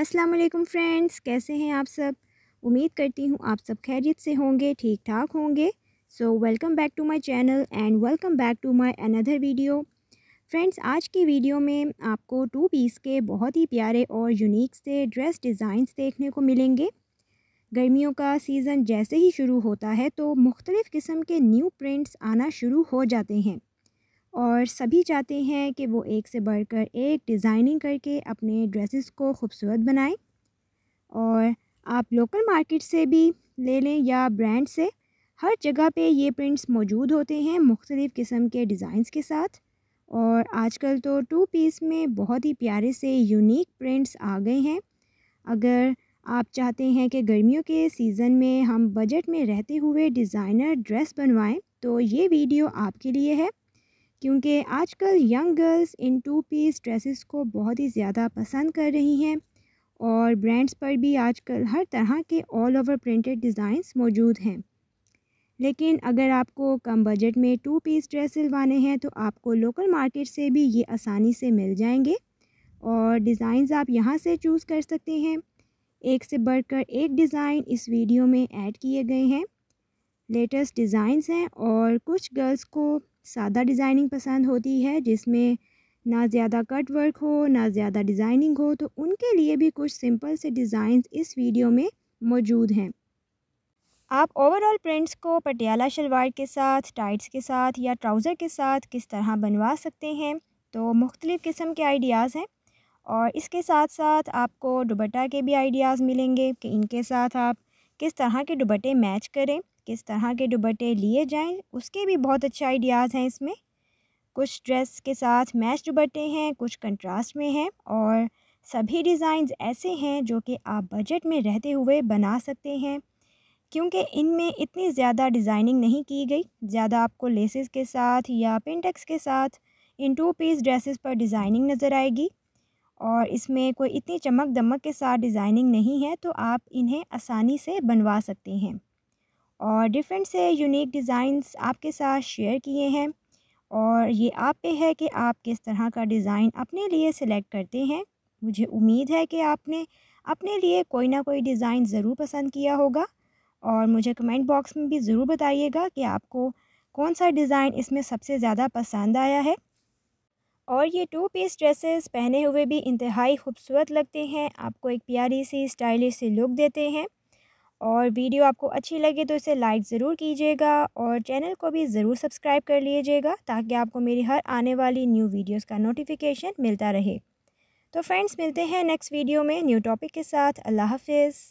अस्सलाम वालेकुम फ्रेंड्स कैसे हैं आप सब उम्मीद करती हूँ आप सब खैरियत से होंगे ठीक ठाक होंगे so welcome back to my channel and welcome back to my another video friends आज की वीडियो में आपको टू पीस के बहुत ही प्यारे और यूनिक से ड्रेस डिज़ाइंस देखने को मिलेंगे गर्मियों का सीज़न जैसे ही शुरू होता है तो मुख्तलिफ़ किस्म के न्यू प्रिंट्स आना शुरू हो जाते हैं और सभी चाहते हैं कि वो एक से बढ़कर एक डिज़ाइनिंग करके अपने ड्रेसेस को खूबसूरत बनाएं और आप लोकल मार्केट से भी ले लें या ब्रांड से हर जगह पे ये प्रिंट्स मौजूद होते हैं मुख्तलिफ़ किस्म के डिज़ाइंस के साथ और आजकल तो टू पीस में बहुत ही प्यारे से यूनिक प्रिंट्स आ गए हैं अगर आप चाहते हैं कि गर्मियों के सीज़न में हम बजट में रहते हुए डिज़ाइनर ड्रेस बनवाएं तो ये वीडियो आपके लिए है क्योंकि आजकल यंग गर्ल्स इन टू पीस ड्रेसेस को बहुत ही ज़्यादा पसंद कर रही हैं और ब्रांड्स पर भी आजकल हर तरह के ऑल ओवर प्रिंटेड डिज़ाइंस मौजूद हैं लेकिन अगर आपको कम बजट में टू पीस ड्रेस सिलवाने हैं तो आपको लोकल मार्केट से भी ये आसानी से मिल जाएंगे और डिज़ाइंस आप यहाँ से चूज़ कर सकते हैं एक से बढ़कर एक डिज़ाइन इस वीडियो में ऐड किए गए हैं लेटेस्ट डिज़ाइंस हैं और कुछ गर्ल्स को सादा डिज़ाइनिंग पसंद होती है जिसमें ना ज़्यादा कट वर्क हो ना ज़्यादा डिज़ाइनिंग हो तो उनके लिए भी कुछ सिंपल से डिज़ाइन इस वीडियो में मौजूद हैं आप ओवरऑल प्रिंट्स को पटियाला शलवार के साथ टाइट्स के साथ या ट्राउज़र के साथ किस तरह बनवा सकते हैं तो मुख्तलिफ़ किस्म के आइडियाज़ हैं और इसके साथ साथ आपको दुबट्टा के भी आइडियाज़ मिलेंगे कि इनके साथ आप किस तरह के दुबट्टे मैच करें किस तरह के दुबट्टे लिए जाएं उसके भी बहुत अच्छे आइडियाज़ हैं इसमें कुछ ड्रेस के साथ मैच दुबट्टे हैं कुछ कंट्रास्ट में हैं और सभी डिज़ाइंस ऐसे हैं जो कि आप बजट में रहते हुए बना सकते हैं क्योंकि इनमें इतनी ज़्यादा डिज़ाइनिंग नहीं की गई ज़्यादा आपको लेसेस के साथ या पेंटेक्स के साथ इन टू पीस ड्रेसेस पर डिज़ाइनिंग नज़र आएगी और इसमें कोई इतनी चमक दमक के साथ डिज़ाइनिंग नहीं है तो आप इन्हें आसानी से बनवा सकते हैं और डिफरेंट से यूनिक डिज़ाइंस आपके साथ शेयर किए हैं और ये आप पे है कि आप किस तरह का डिज़ाइन अपने लिए सिलेक्ट करते हैं मुझे उम्मीद है कि आपने अपने लिए कोई ना कोई डिज़ाइन ज़रूर पसंद किया होगा और मुझे कमेंट बॉक्स में भी ज़रूर बताइएगा कि आपको कौन सा डिज़ाइन इसमें सबसे ज़्यादा पसंद आया है और ये टू पीस ड्रेसेस पहने हुए भी इंतहाई खूबसूरत लगते हैं आपको एक प्यारी सी स्टाइलिश सी लुक देते हैं और वीडियो आपको अच्छी लगे तो इसे लाइक ज़रूर कीजिएगा और चैनल को भी ज़रूर सब्सक्राइब कर लीजिएगा ताकि आपको मेरी हर आने वाली न्यू वीडियोस का नोटिफिकेशन मिलता रहे तो फ्रेंड्स मिलते हैं नेक्स्ट वीडियो में न्यू टॉपिक के साथ अल्लाह हाफिज़